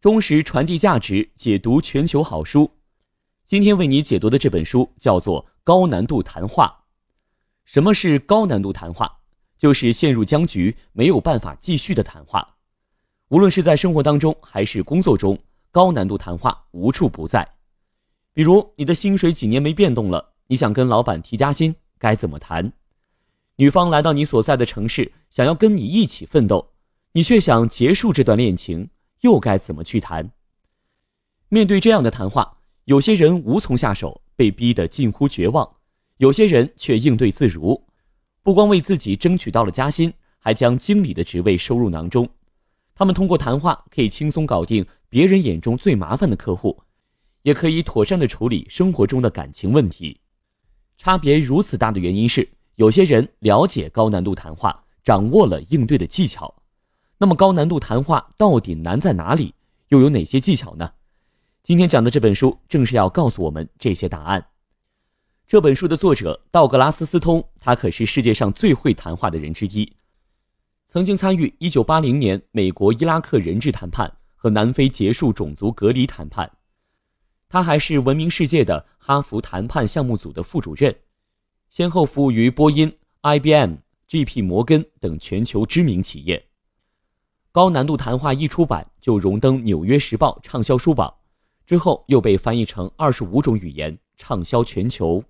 忠实传递价值，解读全球好书。今天为你解读的这本书叫做《高难度谈话》。什么是高难度谈话？就是陷入僵局没有办法继续的谈话。无论是在生活当中还是工作中，高难度谈话无处不在。比如，你的薪水几年没变动了，你想跟老板提加薪，该怎么谈？女方来到你所在的城市，想要跟你一起奋斗，你却想结束这段恋情。又该怎么去谈？面对这样的谈话，有些人无从下手，被逼得近乎绝望；有些人却应对自如，不光为自己争取到了加薪，还将经理的职位收入囊中。他们通过谈话可以轻松搞定别人眼中最麻烦的客户，也可以妥善的处理生活中的感情问题。差别如此大的原因是，有些人了解高难度谈话，掌握了应对的技巧。那么高难度谈话到底难在哪里？又有哪些技巧呢？今天讲的这本书正是要告诉我们这些答案。这本书的作者道格拉斯·斯通，他可是世界上最会谈话的人之一，曾经参与1980年美国伊拉克人质谈判和南非结束种族隔离谈判，他还是闻名世界的哈佛谈判项目组的副主任，先后服务于波音、IBM、g p 摩根等全球知名企业。高难度谈话一出版就荣登《纽约时报》畅销书榜，之后又被翻译成二十五种语言，畅销全球。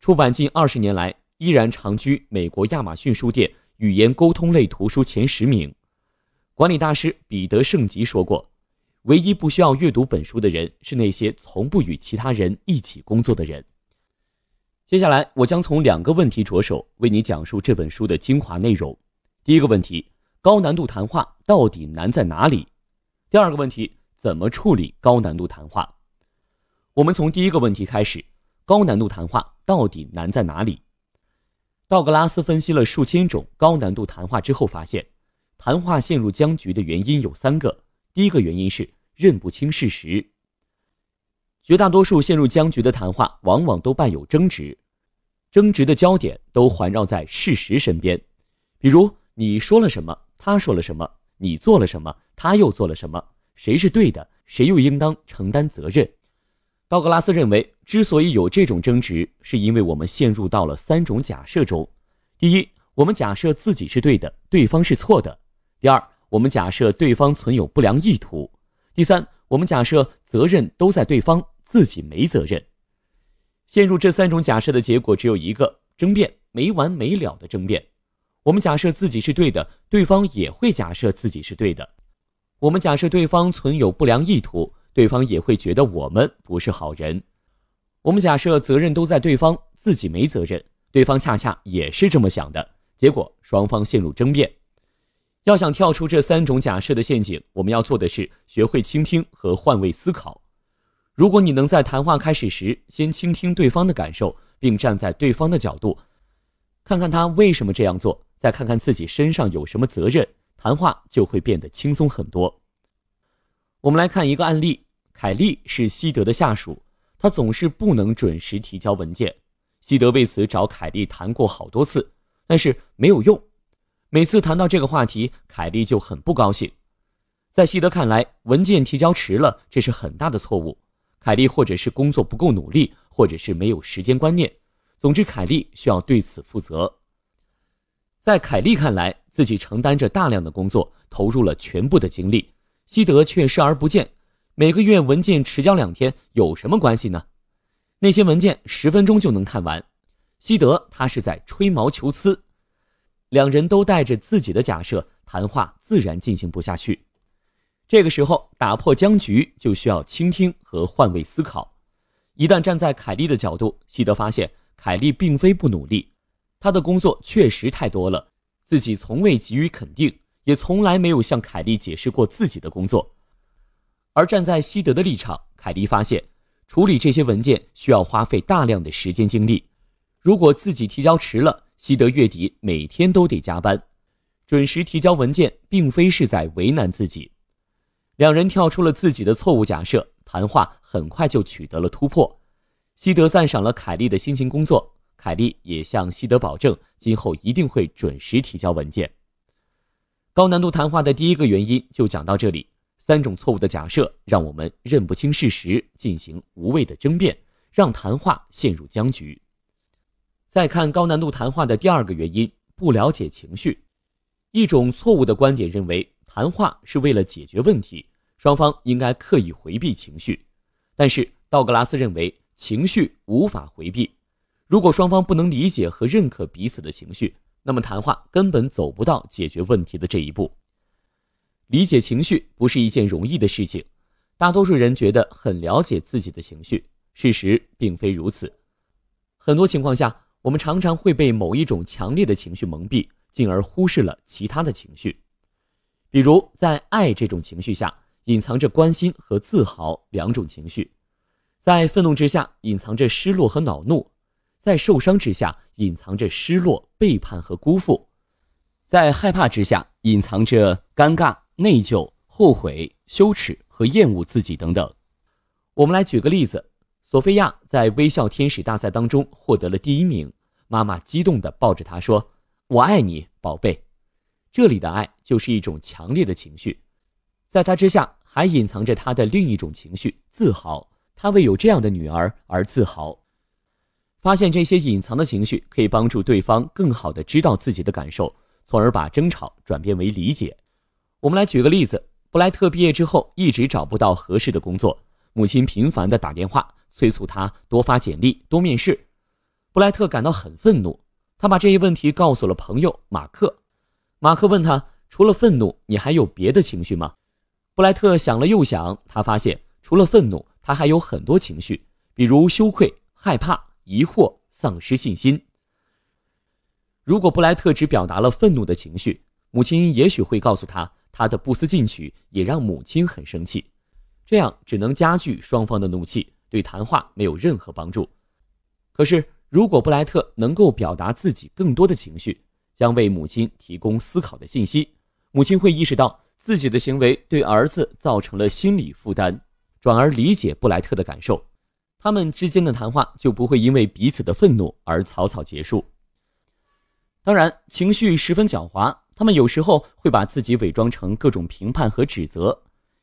出版近二十年来，依然长居美国亚马逊书店语言沟通类图书前十名。管理大师彼得·圣吉说过：“唯一不需要阅读本书的人，是那些从不与其他人一起工作的人。”接下来，我将从两个问题着手，为你讲述这本书的精华内容。第一个问题。高难度谈话到底难在哪里？第二个问题，怎么处理高难度谈话？我们从第一个问题开始：高难度谈话到底难在哪里？道格拉斯分析了数千种高难度谈话之后，发现谈话陷入僵局的原因有三个。第一个原因是认不清事实。绝大多数陷入僵局的谈话，往往都伴有争执，争执的焦点都环绕在事实身边，比如你说了什么。他说了什么？你做了什么？他又做了什么？谁是对的？谁又应当承担责任？道格拉斯认为，之所以有这种争执，是因为我们陷入到了三种假设中：第一，我们假设自己是对的，对方是错的；第二，我们假设对方存有不良意图；第三，我们假设责任都在对方，自己没责任。陷入这三种假设的结果只有一个：争辩，没完没了的争辩。我们假设自己是对的，对方也会假设自己是对的；我们假设对方存有不良意图，对方也会觉得我们不是好人；我们假设责任都在对方，自己没责任，对方恰恰也是这么想的。结果双方陷入争辩。要想跳出这三种假设的陷阱，我们要做的是学会倾听和换位思考。如果你能在谈话开始时先倾听对方的感受，并站在对方的角度，看看他为什么这样做。再看看自己身上有什么责任，谈话就会变得轻松很多。我们来看一个案例：凯利是西德的下属，他总是不能准时提交文件。西德为此找凯利谈过好多次，但是没有用。每次谈到这个话题，凯利就很不高兴。在西德看来，文件提交迟了这是很大的错误。凯利或者是工作不够努力，或者是没有时间观念。总之，凯利需要对此负责。在凯利看来，自己承担着大量的工作，投入了全部的精力；西德却视而不见。每个月文件迟交两天有什么关系呢？那些文件十分钟就能看完。西德他是在吹毛求疵。两人都带着自己的假设，谈话自然进行不下去。这个时候打破僵局就需要倾听和换位思考。一旦站在凯利的角度，西德发现凯利并非不努力。他的工作确实太多了，自己从未给予肯定，也从来没有向凯莉解释过自己的工作。而站在西德的立场，凯莉发现处理这些文件需要花费大量的时间精力，如果自己提交迟了，西德月底每天都得加班。准时提交文件并非是在为难自己。两人跳出了自己的错误假设，谈话很快就取得了突破。西德赞赏了凯莉的辛勤工作。凯利也向希德保证，今后一定会准时提交文件。高难度谈话的第一个原因就讲到这里。三种错误的假设让我们认不清事实，进行无谓的争辩，让谈话陷入僵局。再看高难度谈话的第二个原因，不了解情绪。一种错误的观点认为，谈话是为了解决问题，双方应该刻意回避情绪。但是道格拉斯认为，情绪无法回避。如果双方不能理解和认可彼此的情绪，那么谈话根本走不到解决问题的这一步。理解情绪不是一件容易的事情，大多数人觉得很了解自己的情绪，事实并非如此。很多情况下，我们常常会被某一种强烈的情绪蒙蔽，进而忽视了其他的情绪。比如，在爱这种情绪下，隐藏着关心和自豪两种情绪；在愤怒之下，隐藏着失落和恼怒。在受伤之下，隐藏着失落、背叛和辜负；在害怕之下，隐藏着尴尬、内疚、后悔、羞耻和厌恶自己等等。我们来举个例子：索菲亚在微笑天使大赛当中获得了第一名，妈妈激动的抱着她说：“我爱你，宝贝。”这里的爱就是一种强烈的情绪，在她之下还隐藏着她的另一种情绪——自豪。她为有这样的女儿而自豪。发现这些隐藏的情绪，可以帮助对方更好的知道自己的感受，从而把争吵转变为理解。我们来举个例子：布莱特毕业之后一直找不到合适的工作，母亲频繁的打电话催促他多发简历、多面试。布莱特感到很愤怒，他把这一问题告诉了朋友马克。马克问他：“除了愤怒，你还有别的情绪吗？”布莱特想了又想，他发现除了愤怒，他还有很多情绪，比如羞愧、害怕。疑惑、丧失信心。如果布莱特只表达了愤怒的情绪，母亲也许会告诉他，他的不思进取也让母亲很生气，这样只能加剧双方的怒气，对谈话没有任何帮助。可是，如果布莱特能够表达自己更多的情绪，将为母亲提供思考的信息，母亲会意识到自己的行为对儿子造成了心理负担，转而理解布莱特的感受。他们之间的谈话就不会因为彼此的愤怒而草草结束。当然，情绪十分狡猾，他们有时候会把自己伪装成各种评判和指责。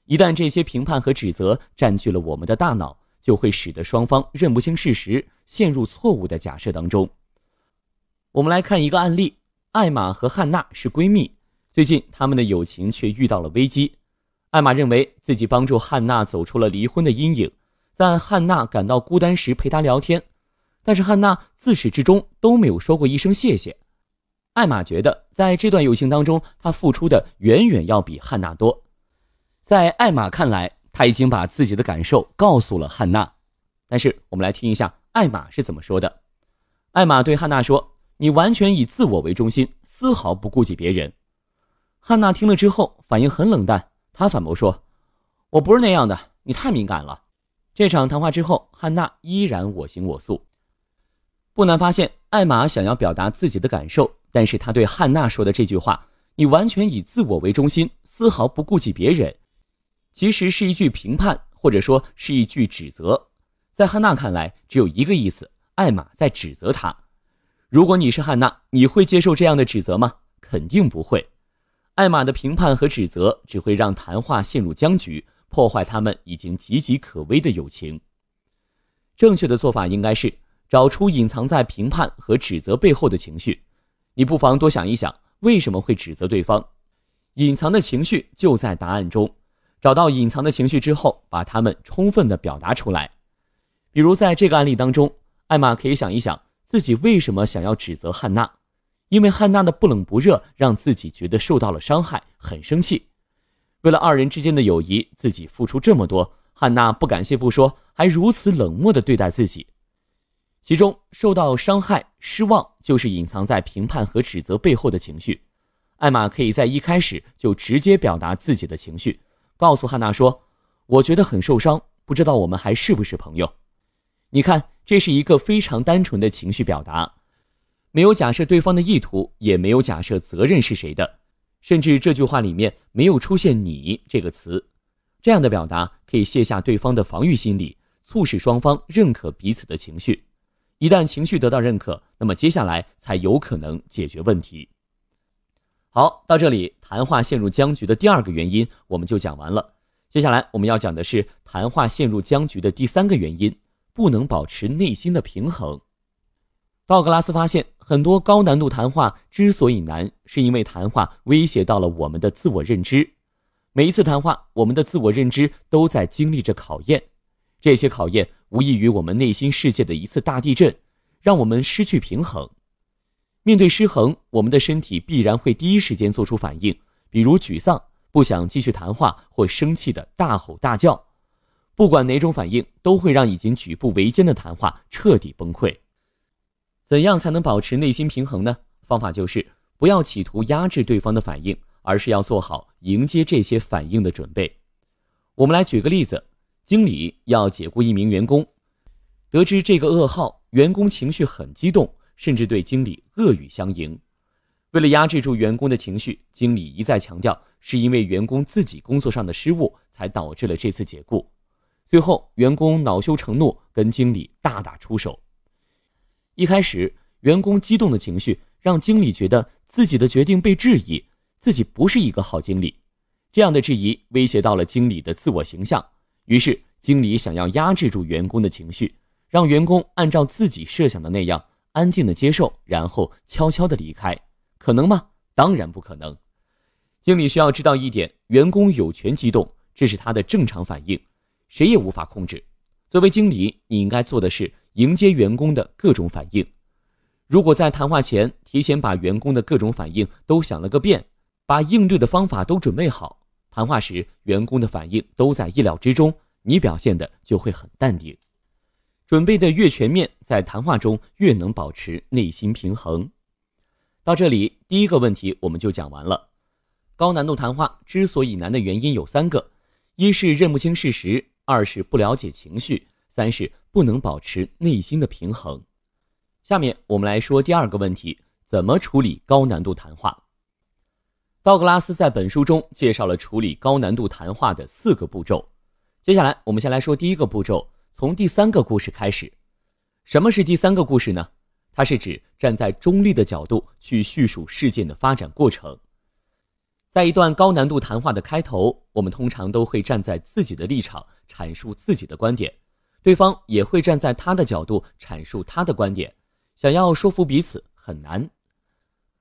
一旦这些评判和指责占据了我们的大脑，就会使得双方认不清事实，陷入错误的假设当中。我们来看一个案例：艾玛和汉娜是闺蜜，最近她们的友情却遇到了危机。艾玛认为自己帮助汉娜走出了离婚的阴影。在汉娜感到孤单时陪她聊天，但是汉娜自始至终都没有说过一声谢谢。艾玛觉得，在这段友情当中，她付出的远远要比汉娜多。在艾玛看来，她已经把自己的感受告诉了汉娜，但是我们来听一下艾玛是怎么说的。艾玛对汉娜说：“你完全以自我为中心，丝毫不顾及别人。”汉娜听了之后反应很冷淡，她反驳说：“我不是那样的，你太敏感了。”这场谈话之后，汉娜依然我行我素。不难发现，艾玛想要表达自己的感受，但是他对汉娜说的这句话：“你完全以自我为中心，丝毫不顾及别人。”其实是一句评判，或者说是一句指责。在汉娜看来，只有一个意思：艾玛在指责她。如果你是汉娜，你会接受这样的指责吗？肯定不会。艾玛的评判和指责只会让谈话陷入僵局。破坏他们已经岌岌可危的友情。正确的做法应该是找出隐藏在评判和指责背后的情绪。你不妨多想一想，为什么会指责对方？隐藏的情绪就在答案中。找到隐藏的情绪之后，把它们充分的表达出来。比如在这个案例当中，艾玛可以想一想自己为什么想要指责汉娜，因为汉娜的不冷不热让自己觉得受到了伤害，很生气。为了二人之间的友谊，自己付出这么多，汉娜不感谢不说，还如此冷漠地对待自己，其中受到伤害、失望，就是隐藏在评判和指责背后的情绪。艾玛可以在一开始就直接表达自己的情绪，告诉汉娜说：“我觉得很受伤，不知道我们还是不是朋友。”你看，这是一个非常单纯的情绪表达，没有假设对方的意图，也没有假设责任是谁的。甚至这句话里面没有出现“你”这个词，这样的表达可以卸下对方的防御心理，促使双方认可彼此的情绪。一旦情绪得到认可，那么接下来才有可能解决问题。好，到这里，谈话陷入僵局的第二个原因我们就讲完了。接下来我们要讲的是谈话陷入僵局的第三个原因：不能保持内心的平衡。道格拉斯发现，很多高难度谈话之所以难，是因为谈话威胁到了我们的自我认知。每一次谈话，我们的自我认知都在经历着考验。这些考验无异于我们内心世界的一次大地震，让我们失去平衡。面对失衡，我们的身体必然会第一时间做出反应，比如沮丧、不想继续谈话，或生气的大吼大叫。不管哪种反应，都会让已经举步维艰的谈话彻底崩溃。怎样才能保持内心平衡呢？方法就是不要企图压制对方的反应，而是要做好迎接这些反应的准备。我们来举个例子：经理要解雇一名员工，得知这个噩耗，员工情绪很激动，甚至对经理恶语相迎。为了压制住员工的情绪，经理一再强调是因为员工自己工作上的失误才导致了这次解雇。最后，员工恼羞成怒，跟经理大打出手。一开始，员工激动的情绪让经理觉得自己的决定被质疑，自己不是一个好经理。这样的质疑威胁到了经理的自我形象，于是经理想要压制住员工的情绪，让员工按照自己设想的那样安静的接受，然后悄悄的离开。可能吗？当然不可能。经理需要知道一点，员工有权激动，这是他的正常反应，谁也无法控制。作为经理，你应该做的是。迎接员工的各种反应。如果在谈话前提前把员工的各种反应都想了个遍，把应对的方法都准备好，谈话时员工的反应都在意料之中，你表现的就会很淡定。准备的越全面，在谈话中越能保持内心平衡。到这里，第一个问题我们就讲完了。高难度谈话之所以难的原因有三个：一是认不清事实，二是不了解情绪。三是不能保持内心的平衡。下面我们来说第二个问题：怎么处理高难度谈话？道格拉斯在本书中介绍了处理高难度谈话的四个步骤。接下来我们先来说第一个步骤，从第三个故事开始。什么是第三个故事呢？它是指站在中立的角度去叙述事件的发展过程。在一段高难度谈话的开头，我们通常都会站在自己的立场阐述自己的观点。对方也会站在他的角度阐述他的观点，想要说服彼此很难。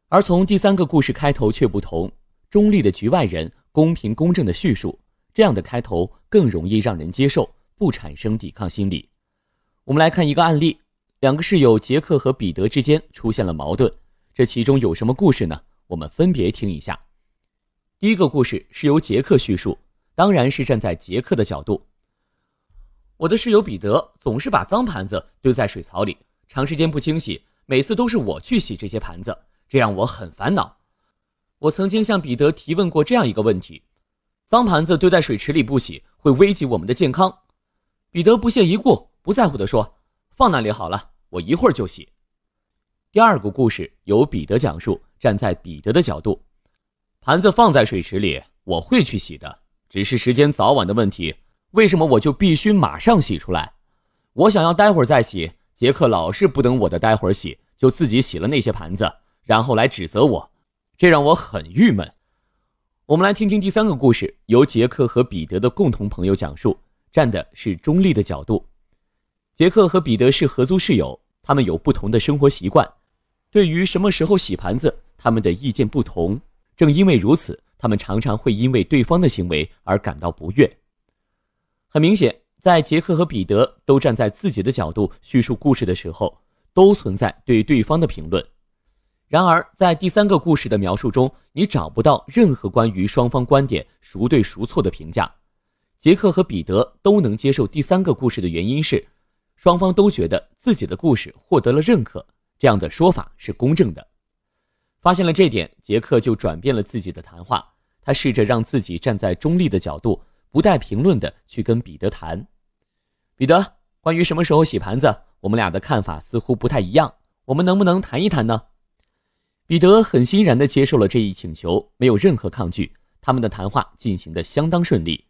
而从第三个故事开头却不同，中立的局外人公平公正的叙述，这样的开头更容易让人接受，不产生抵抗心理。我们来看一个案例，两个室友杰克和彼得之间出现了矛盾，这其中有什么故事呢？我们分别听一下。第一个故事是由杰克叙述，当然是站在杰克的角度。我的室友彼得总是把脏盘子丢在水槽里，长时间不清洗，每次都是我去洗这些盘子，这让我很烦恼。我曾经向彼得提问过这样一个问题：脏盘子丢在水池里不洗，会危及我们的健康。彼得不屑一顾、不在乎地说：“放那里好了，我一会儿就洗。”第二个故事由彼得讲述。站在彼得的角度，盘子放在水池里，我会去洗的，只是时间早晚的问题。为什么我就必须马上洗出来？我想要待会儿再洗。杰克老是不等我的待会儿洗，就自己洗了那些盘子，然后来指责我，这让我很郁闷。我们来听听第三个故事，由杰克和彼得的共同朋友讲述，站的是中立的角度。杰克和彼得是合租室友，他们有不同的生活习惯，对于什么时候洗盘子，他们的意见不同。正因为如此，他们常常会因为对方的行为而感到不悦。很明显，在杰克和彼得都站在自己的角度叙述故事的时候，都存在对对方的评论。然而，在第三个故事的描述中，你找不到任何关于双方观点孰对孰错的评价。杰克和彼得都能接受第三个故事的原因是，双方都觉得自己的故事获得了认可。这样的说法是公正的。发现了这点，杰克就转变了自己的谈话，他试着让自己站在中立的角度。不带评论的去跟彼得谈，彼得，关于什么时候洗盘子，我们俩的看法似乎不太一样，我们能不能谈一谈呢？彼得很欣然地接受了这一请求，没有任何抗拒。他们的谈话进行得相当顺利。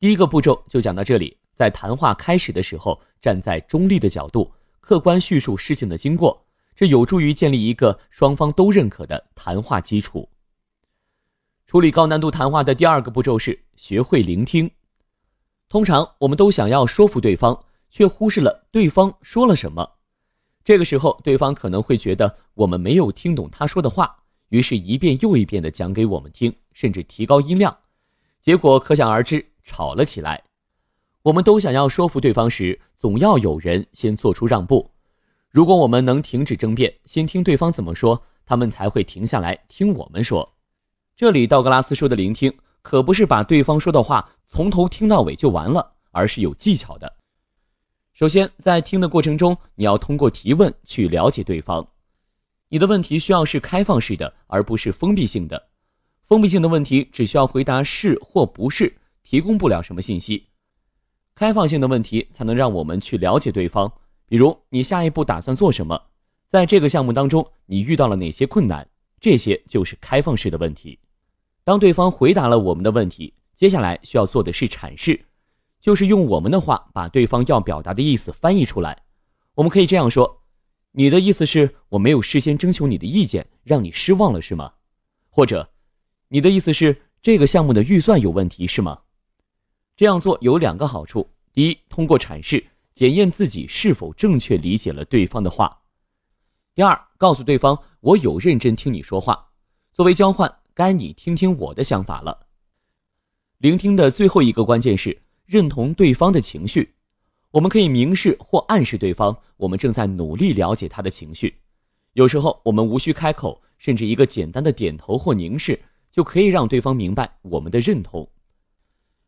第一个步骤就讲到这里，在谈话开始的时候，站在中立的角度，客观叙述事情的经过，这有助于建立一个双方都认可的谈话基础。处理高难度谈话的第二个步骤是学会聆听。通常，我们都想要说服对方，却忽视了对方说了什么。这个时候，对方可能会觉得我们没有听懂他说的话，于是一遍又一遍的讲给我们听，甚至提高音量。结果可想而知，吵了起来。我们都想要说服对方时，总要有人先做出让步。如果我们能停止争辩，先听对方怎么说，他们才会停下来听我们说。这里道格拉斯说的聆听，可不是把对方说的话从头听到尾就完了，而是有技巧的。首先，在听的过程中，你要通过提问去了解对方。你的问题需要是开放式的，而不是封闭性的。封闭性的问题只需要回答是或不是，提供不了什么信息。开放性的问题才能让我们去了解对方。比如，你下一步打算做什么？在这个项目当中，你遇到了哪些困难？这些就是开放式的问题。当对方回答了我们的问题，接下来需要做的是阐释，就是用我们的话把对方要表达的意思翻译出来。我们可以这样说：“你的意思是我没有事先征求你的意见，让你失望了是吗？”或者，“你的意思是这个项目的预算有问题是吗？”这样做有两个好处：第一，通过阐释检验自己是否正确理解了对方的话；第二，告诉对方我有认真听你说话。作为交换。该你听听我的想法了。聆听的最后一个关键是认同对方的情绪。我们可以明示或暗示对方，我们正在努力了解他的情绪。有时候我们无需开口，甚至一个简单的点头或凝视，就可以让对方明白我们的认同。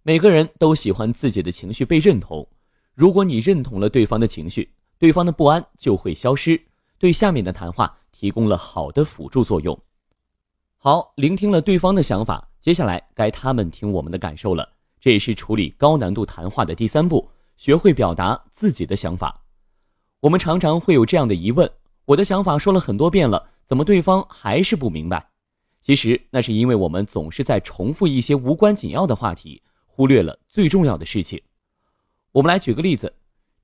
每个人都喜欢自己的情绪被认同。如果你认同了对方的情绪，对方的不安就会消失，对下面的谈话提供了好的辅助作用。好，聆听了对方的想法，接下来该他们听我们的感受了。这也是处理高难度谈话的第三步，学会表达自己的想法。我们常常会有这样的疑问：我的想法说了很多遍了，怎么对方还是不明白？其实那是因为我们总是在重复一些无关紧要的话题，忽略了最重要的事情。我们来举个例子：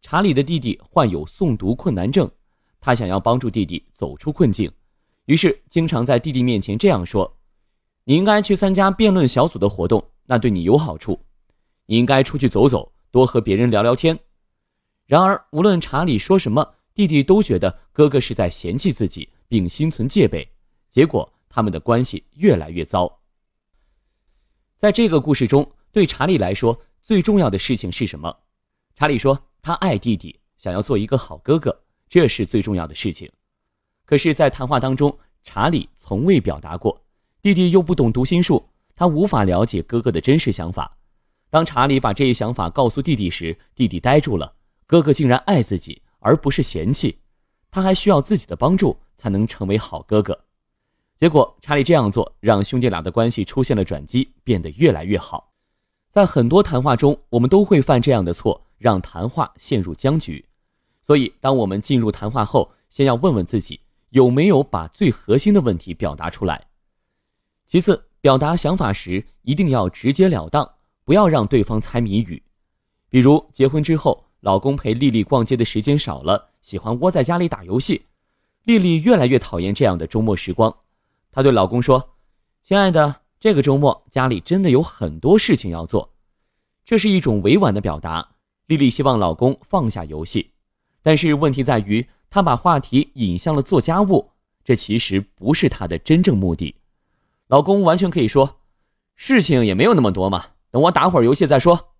查理的弟弟患有诵读困难症，他想要帮助弟弟走出困境。于是，经常在弟弟面前这样说：“你应该去参加辩论小组的活动，那对你有好处。你应该出去走走，多和别人聊聊天。”然而，无论查理说什么，弟弟都觉得哥哥是在嫌弃自己，并心存戒备。结果，他们的关系越来越糟。在这个故事中，对查理来说最重要的事情是什么？查理说：“他爱弟弟，想要做一个好哥哥，这是最重要的事情。”可是，在谈话当中，查理从未表达过。弟弟又不懂读心术，他无法了解哥哥的真实想法。当查理把这一想法告诉弟弟时，弟弟呆住了。哥哥竟然爱自己，而不是嫌弃。他还需要自己的帮助才能成为好哥哥。结果，查理这样做让兄弟俩的关系出现了转机，变得越来越好。在很多谈话中，我们都会犯这样的错，让谈话陷入僵局。所以，当我们进入谈话后，先要问问自己。有没有把最核心的问题表达出来？其次，表达想法时一定要直截了当，不要让对方猜谜语。比如，结婚之后，老公陪丽丽逛街的时间少了，喜欢窝在家里打游戏，丽丽越来越讨厌这样的周末时光。她对老公说：“亲爱的，这个周末家里真的有很多事情要做。”这是一种委婉的表达，丽丽希望老公放下游戏，但是问题在于。他把话题引向了做家务，这其实不是他的真正目的。老公完全可以说：“事情也没有那么多嘛，等我打会儿游戏再说。”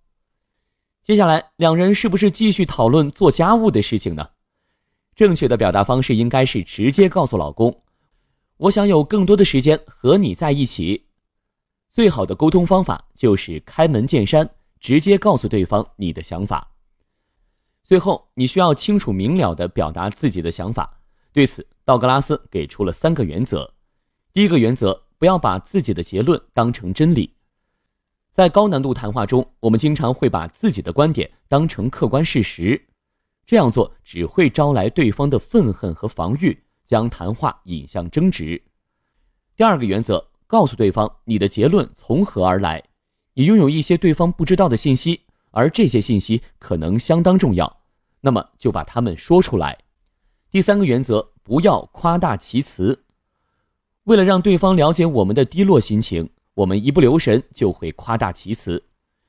接下来，两人是不是继续讨论做家务的事情呢？正确的表达方式应该是直接告诉老公：“我想有更多的时间和你在一起。”最好的沟通方法就是开门见山，直接告诉对方你的想法。最后，你需要清楚明了地表达自己的想法。对此，道格拉斯给出了三个原则：第一个原则，不要把自己的结论当成真理。在高难度谈话中，我们经常会把自己的观点当成客观事实，这样做只会招来对方的愤恨和防御，将谈话引向争执。第二个原则，告诉对方你的结论从何而来，你拥有一些对方不知道的信息，而这些信息可能相当重要。那么就把他们说出来。第三个原则，不要夸大其词。为了让对方了解我们的低落心情，我们一不留神就会夸大其词。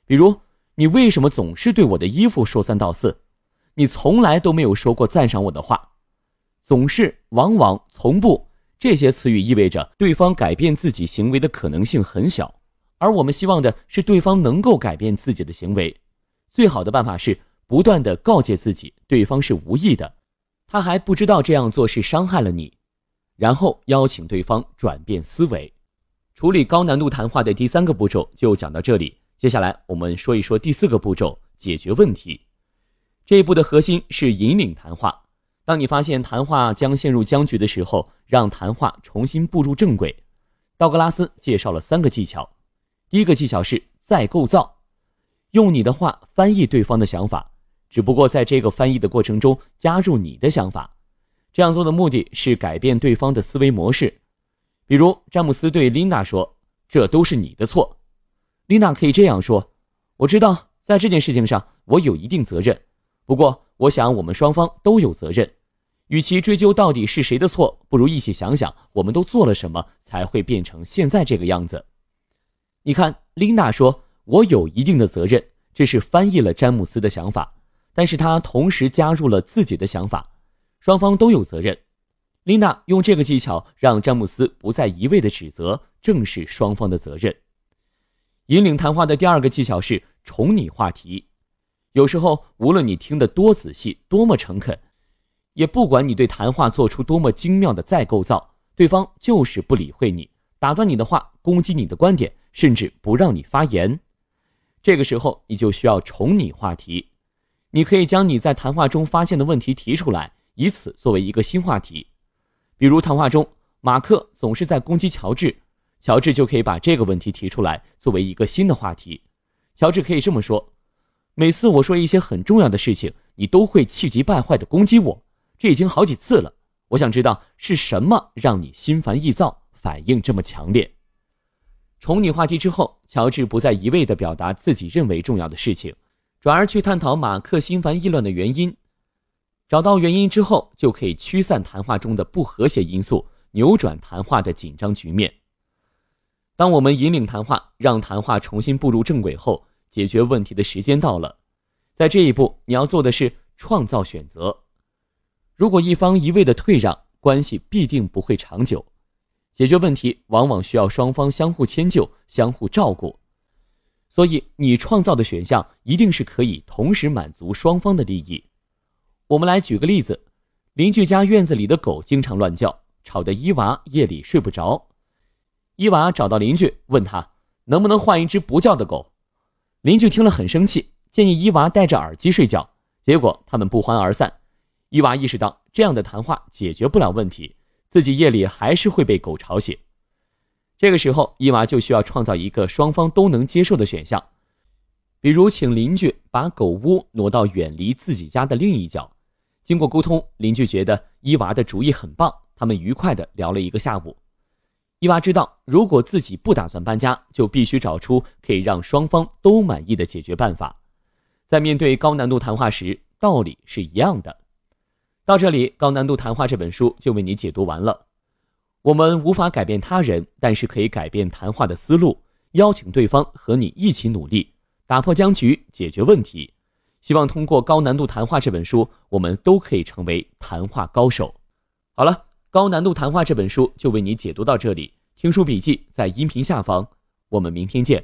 比如，你为什么总是对我的衣服说三道四？你从来都没有说过赞赏我的话，总是、往往、从不这些词语意味着对方改变自己行为的可能性很小。而我们希望的是对方能够改变自己的行为。最好的办法是。不断的告诫自己，对方是无意的，他还不知道这样做是伤害了你，然后邀请对方转变思维。处理高难度谈话的第三个步骤就讲到这里，接下来我们说一说第四个步骤解决问题。这一步的核心是引领谈话。当你发现谈话将陷入僵局的时候，让谈话重新步入正轨。道格拉斯介绍了三个技巧，第一个技巧是再构造，用你的话翻译对方的想法。只不过在这个翻译的过程中加入你的想法，这样做的目的是改变对方的思维模式。比如詹姆斯对琳达说：“这都是你的错。”琳达可以这样说：“我知道在这件事情上我有一定责任，不过我想我们双方都有责任。与其追究到底是谁的错，不如一起想想我们都做了什么才会变成现在这个样子。”你看，琳达说：“我有一定的责任。”这是翻译了詹姆斯的想法。但是他同时加入了自己的想法，双方都有责任。丽娜用这个技巧让詹姆斯不再一味的指责，正是双方的责任。引领谈话的第二个技巧是宠你话题。有时候，无论你听得多仔细、多么诚恳，也不管你对谈话做出多么精妙的再构造，对方就是不理会你，打断你的话，攻击你的观点，甚至不让你发言。这个时候，你就需要宠你话题。你可以将你在谈话中发现的问题提出来，以此作为一个新话题。比如谈话中，马克总是在攻击乔治，乔治就可以把这个问题提出来，作为一个新的话题。乔治可以这么说：“每次我说一些很重要的事情，你都会气急败坏的攻击我，这已经好几次了。我想知道是什么让你心烦意躁，反应这么强烈。”宠你话题之后，乔治不再一味的表达自己认为重要的事情。转而去探讨马克心烦意乱的原因，找到原因之后，就可以驱散谈话中的不和谐因素，扭转谈话的紧张局面。当我们引领谈话，让谈话重新步入正轨后，解决问题的时间到了。在这一步，你要做的是创造选择。如果一方一味的退让，关系必定不会长久。解决问题往往需要双方相互迁就，相互照顾。所以，你创造的选项一定是可以同时满足双方的利益。我们来举个例子：邻居家院子里的狗经常乱叫，吵得伊娃夜里睡不着。伊娃找到邻居，问他能不能换一只不叫的狗。邻居听了很生气，建议伊娃戴着耳机睡觉。结果他们不欢而散。伊娃意识到，这样的谈话解决不了问题，自己夜里还是会被狗吵醒。这个时候，伊娃就需要创造一个双方都能接受的选项，比如请邻居把狗屋挪到远离自己家的另一角。经过沟通，邻居觉得伊娃的主意很棒，他们愉快地聊了一个下午。伊娃知道，如果自己不打算搬家，就必须找出可以让双方都满意的解决办法。在面对高难度谈话时，道理是一样的。到这里，《高难度谈话》这本书就为你解读完了。我们无法改变他人，但是可以改变谈话的思路，邀请对方和你一起努力，打破僵局，解决问题。希望通过《高难度谈话》这本书，我们都可以成为谈话高手。好了，《高难度谈话》这本书就为你解读到这里，听书笔记在音频下方，我们明天见。